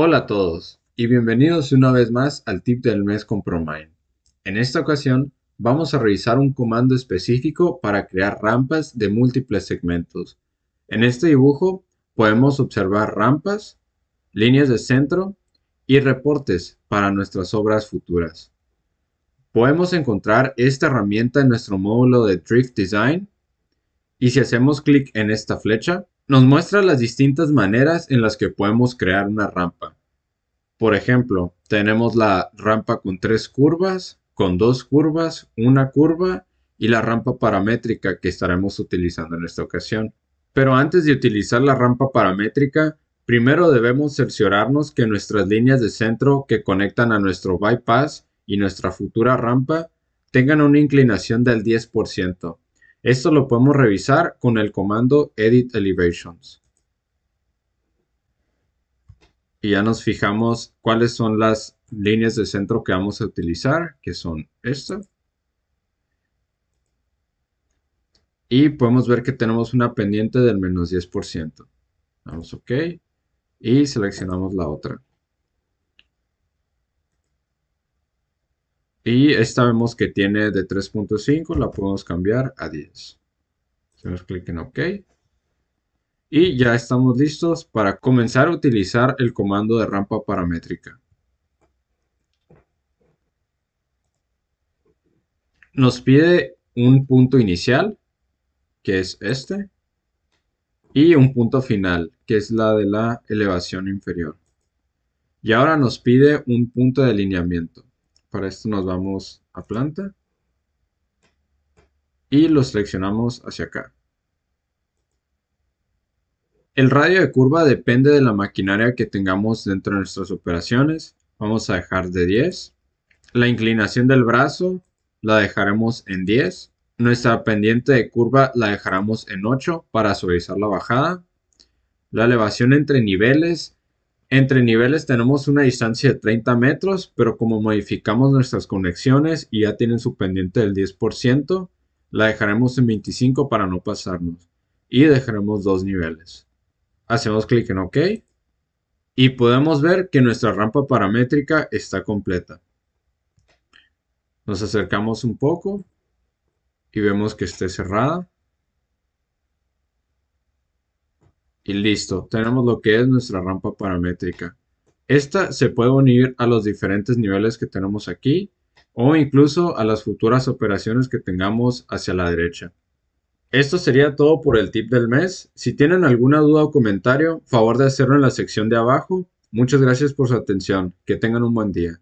Hola a todos y bienvenidos una vez más al tip del mes con ProMine. En esta ocasión vamos a revisar un comando específico para crear rampas de múltiples segmentos. En este dibujo podemos observar rampas, líneas de centro y reportes para nuestras obras futuras. Podemos encontrar esta herramienta en nuestro módulo de Drift Design y si hacemos clic en esta flecha nos muestra las distintas maneras en las que podemos crear una rampa. Por ejemplo, tenemos la rampa con tres curvas, con dos curvas, una curva y la rampa paramétrica que estaremos utilizando en esta ocasión. Pero antes de utilizar la rampa paramétrica, primero debemos cerciorarnos que nuestras líneas de centro que conectan a nuestro bypass y nuestra futura rampa tengan una inclinación del 10%. Esto lo podemos revisar con el comando Edit Elevations. Y ya nos fijamos cuáles son las líneas de centro que vamos a utilizar, que son esta. Y podemos ver que tenemos una pendiente del menos 10%. Damos OK y seleccionamos la otra. Y esta vemos que tiene de 3.5, la podemos cambiar a 10. Hacemos clic en OK. Y ya estamos listos para comenzar a utilizar el comando de rampa paramétrica. Nos pide un punto inicial, que es este, y un punto final, que es la de la elevación inferior. Y ahora nos pide un punto de alineamiento. Para esto nos vamos a planta y lo seleccionamos hacia acá. El radio de curva depende de la maquinaria que tengamos dentro de nuestras operaciones. Vamos a dejar de 10. La inclinación del brazo la dejaremos en 10. Nuestra pendiente de curva la dejaremos en 8 para suavizar la bajada. La elevación entre niveles entre niveles tenemos una distancia de 30 metros, pero como modificamos nuestras conexiones y ya tienen su pendiente del 10%, la dejaremos en 25 para no pasarnos y dejaremos dos niveles. Hacemos clic en OK y podemos ver que nuestra rampa paramétrica está completa. Nos acercamos un poco y vemos que esté cerrada. Y listo, tenemos lo que es nuestra rampa paramétrica. Esta se puede unir a los diferentes niveles que tenemos aquí o incluso a las futuras operaciones que tengamos hacia la derecha. Esto sería todo por el tip del mes. Si tienen alguna duda o comentario, favor de hacerlo en la sección de abajo. Muchas gracias por su atención. Que tengan un buen día.